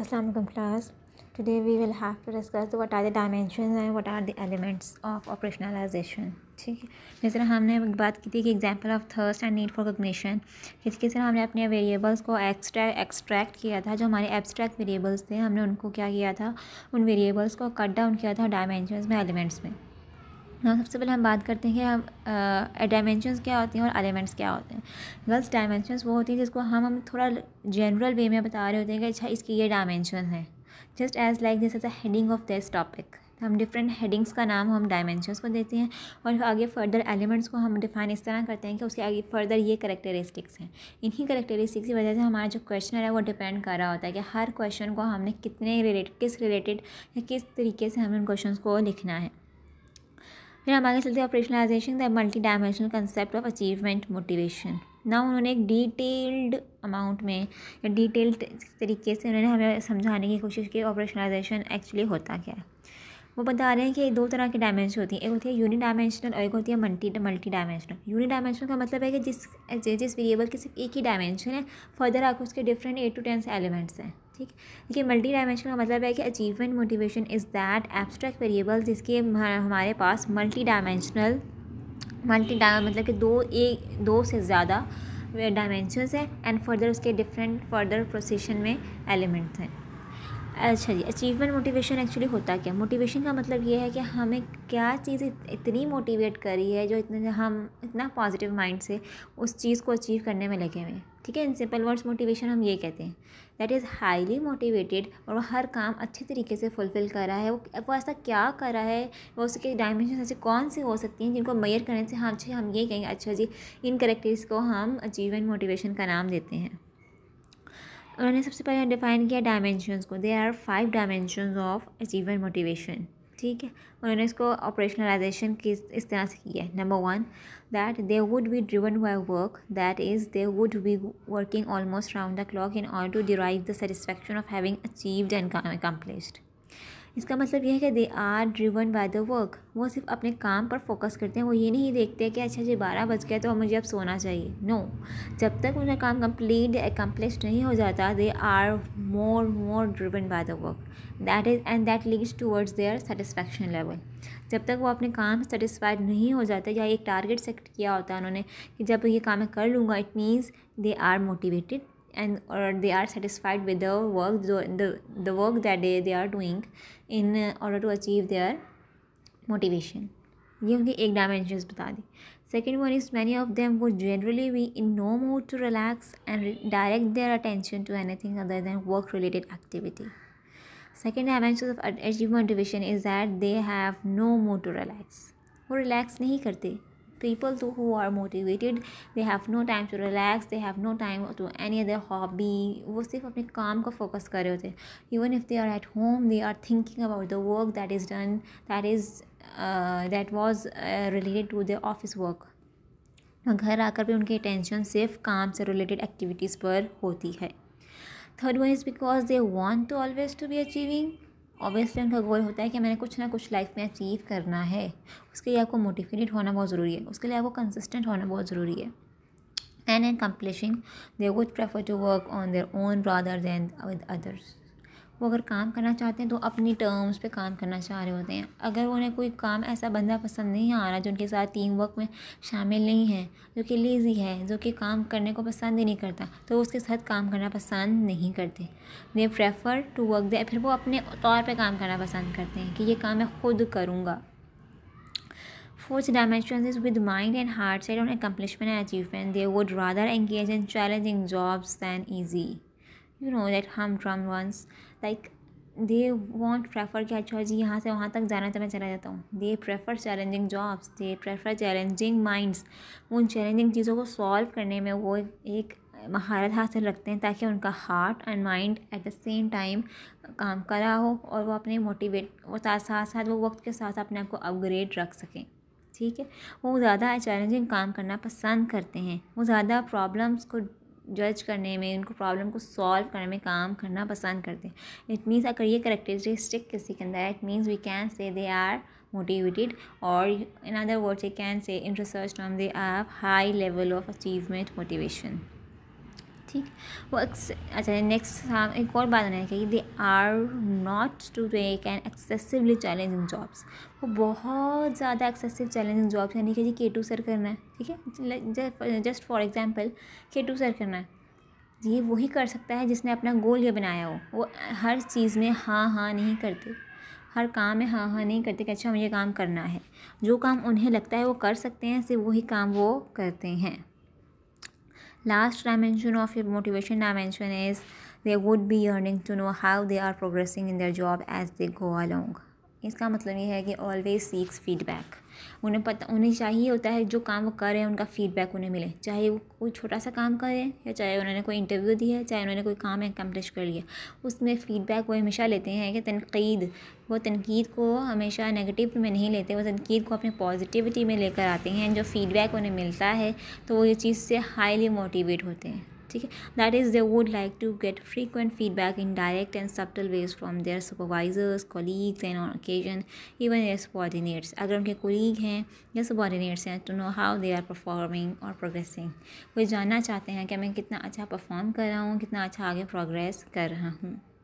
Aslam class. Today we will have to discuss what are the dimensions and what are the elements of operationalization. ठीक है जिस तरह हमने बात की थी कि example of thirst and need for cognition इसके तरह हमने अपने वेरिएबल्स को एक्सट्रा एक्सट्रैक्ट किया था जो हमारे एब्स्ट्रैक्ट वेरिएबल्स थे हमने उनको क्या किया था उन वेरिएबल्स को कट डाउन किया था डायमेंशन में एलिमेंट्स में हम हाँ, सबसे पहले हम बात करते हैं हम डायमेंशंस क्या होती हैं और एलिमेंट्स क्या होते हैं गर्ल्स डायमेंशंस वो होती हैं जिसको हम हम थोड़ा जनरल वे में बता रहे होते हैं कि अच्छा इसकी ये डायमेंशन है just as like this as a heading of this topic हम डिफरेंट हेडिंग्स का नाम हम डायमेंशंस को देते हैं और आगे फर्दर एलिमेंट्स को हम डिफाइन इस तरह करते हैं कि उसके आगे फर्दर ये करेक्टरिस्टिक्स हैं इन्हीं करेक्टरिस्टिक्स की वजह से हमारा जो क्वेश्चनर है वो डिपेंड कर रहा होता है कि हर क्वेश्चन को हमने कितने रिलेटेड किस रिलेटेड या किस तरीके से हमें उन क्वेश्चन को लिखना है फिर हम आगे चलते हैं operationalization the multi dimensional concept of achievement motivation ना उन्होंने एक डिटेल्ड अमाउंट में या डिटेल्ड तरीके से उन्होंने हमें समझाने की कोशिश की ऑपरेशनलाइजेशन एक्चुअली होता क्या है वो बता रहे हैं कि दो तरह की डायमेंशन होती हैं एक होती है यूनि डायमेंशनल और एक होती है multi multi dimensional uni dimensional का मतलब है कि जिस जिस वेरिएबल की सिर्फ एक ही डायमेंशन है फर्दर आकर उसके different eight to ten elements हैं ठीक देखिए मल्टी डायमेंशन का मतलब है कि achievement motivation is that abstract variable जिसके हमारे पास मल्टी डायमेंशनल मल्टी मतलब कि दो एक दो से ज़्यादा डायमेंशनस हैं एंड फर्दर उसके डिफरेंट फर्दर प्रोसेशन में एलिमेंट्स हैं अच्छा जी अचीवमेंट मोटिवेशन एक्चुअली होता क्या मोटिवेशन का मतलब ये है कि हमें क्या चीज़ इतनी मोटिवेट करी है जो इतने हम इतना पॉजिटिव माइंड से उस चीज़ को अचीव करने में लगे हुए हैं ठीक है इन सिंपल वर्ड्स मोटिवेशन हम ये कहते हैं दैट इज़ हाईली मोटिवेटेड और वो हर काम अच्छे तरीके से फुलफ़िल कर रहा है वो वो ऐसा क्या कर रहा है वो उसके डायमेंशन ऐसे कौन से हो सकती हैं जिनको मैयर करने से हम अच्छे हम ये कहेंगे अच्छा जी इन करेक्टर्स को हम अचीवमेंट मोटिवेशन का नाम देते हैं उन्होंने सबसे पहले डिफाइन किया डायमेंशन को they are five dimension of achievement motivation ठीक है उन्होंने इसको ऑपरेशनलाइजेशन किस इस तरह से किया है number one that they would be driven by work that is they would be working almost round the clock in order to derive the satisfaction of having achieved and accomplished इसका मतलब यह है कि they are driven by the work वो सिर्फ अपने काम पर फोकस करते हैं वो ये नहीं देखते कि अच्छा जी बारह बज गया तो मुझे अब सोना चाहिए नो no. जब तक उनका काम कम्प्लीट एकम्प्लिश नहीं हो जाता they are more more driven by the work that is and that leads towards their satisfaction level जब तक वो अपने काम सेटिसफाइड सेटिस्फाइड नहीं हो जाते या एक टारगेट सेट किया होता है उन्होंने कि जब ये काम मैं कर लूँगा it means they are motivated and or they are satisfied with the work the, the, the work that they, they are doing in order to achieve their motivation ये उनकी एक डायमेंशन बता दी second one is many of them वो generally we in no mood to relax and direct their attention to anything other than work related activity second dimension of achievement division is that they have no mood to relax वो रिलैक्स नहीं करते people who are motivated they have no time to relax they have no time to any other hobby वो सिर्फ अपने काम को focus कर रहे होते हैं even if they are at home they are thinking about the work that is done that is uh, that was uh, related to their office work घर आकर भी उनकी अटेंशन सिर्फ काम से रिलेटेड एक्टिविटीज़ पर होती है third one is because they want to always to be achieving obviously उनका गोल होता है कि मैंने कुछ ना कुछ लाइफ में अचीव करना है उसके लिए आपको मोटिवेटेड होना बहुत ज़रूरी है उसके लिए आपको कंसिस्टेंट होना बहुत ज़रूरी है and and accomplishing they would prefer to work on their own rather than with others वो अगर काम करना चाहते हैं तो अपनी टर्म्स पे काम करना चाह रहे होते हैं अगर उन्हें कोई काम ऐसा बंदा पसंद नहीं आ रहा जो उनके साथ टीम वर्क में शामिल नहीं है जो कि लेज़ी है जो कि काम करने को पसंद ही नहीं करता तो उसके साथ काम करना पसंद नहीं करते they prefer to work they फिर वो अपने तौर पर काम करना पसंद करते हैं कि ये काम मैं खुद करूँगा dimension is with mind and heart side on on and achievement they would rather engage in challenging jobs than easy you know that हम drum once like they want prefer क्या अच्छा जी यहाँ से वहाँ तक जाना तो मैं चला जाता हूँ they prefer challenging jobs they prefer challenging minds उन चैलेंजिंग चीज़ों को सॉल्व करने में वो एक महारत हासिल रखते हैं ताकि उनका heart and mind at the same time काम करा हो और वो अपने मोटिवेट और साथ साथ साथ वो वक्त के साथ अपने आप को अपग्रेड रख सकें ठीक है वो ज़्यादा चैलेंजिंग काम करना पसंद करते हैं वो ज़्यादा प्रॉब्लम्स को जज करने में उनको प्रॉब्लम को सॉल्व करने में काम करना पसंद करते हैं इट मीन्स अगर ये करेक्टरिस्टिक किसी के अंदर है it means we can say they are motivated और in other words you can say in research term they are high level of achievement motivation ठीक वो अच्छा नेक्स्ट एक और बात होना चाहिए they are not to take an excessively challenging jobs वो बहुत ज़्यादा एक्सेसिव चैलेंजिंग जॉब्स यानी कि जी के टू सर करना है ठीक है just for example K two सर करना है ये वही कर सकता है जिसने अपना गोल ये बनाया हो वो हर चीज़ में हाँ हाँ नहीं करते हर काम में हाँ हाँ नहीं करते कि अच्छा मुझे काम करना है जो काम उन्हें लगता है वो कर सकते हैं सिर्फ वही काम वो करते हैं Last dimension of your motivation dimension is they would be yearning to know how they are progressing in their job as they go along. इसका मतलब ये है कि ऑलवेज सीक्स फीडबैक उन्हें पता उन्हें चाहिए होता है जो काम वो कर रहे हैं उनका फीडबैक उन्हें मिले चाहे वो कोई छोटा सा काम करें या चाहे उन्होंने कोई इंटरव्यू दिया चाहे उन्होंने कोई काम एकम्प्लिश कर लिया उसमें फ़ीडबैक वो हमेशा लेते हैं कि तनकीद वो तनकीद को हमेशा नेगेटिव में नहीं लेते वो तनकीद को अपने पॉजिटिविटी में लेकर आते हैं जो फ़ीडबैक उन्हें मिलता है तो वो ये चीज़ से हाईली मोटिवेट होते हैं ठीक है that is they would like to get frequent feedback in direct and subtle ways from their supervisors colleagues and on occasion even their subordinates अगर उनके कोलीग हैं या सबॉर्डिनेट्स हैं to know how they are performing और progressing वो जानना चाहते हैं कि मैं कितना अच्छा परफॉर्म कर रहा हूँ कितना अच्छा आगे प्रोग्रेस कर रहा हूँ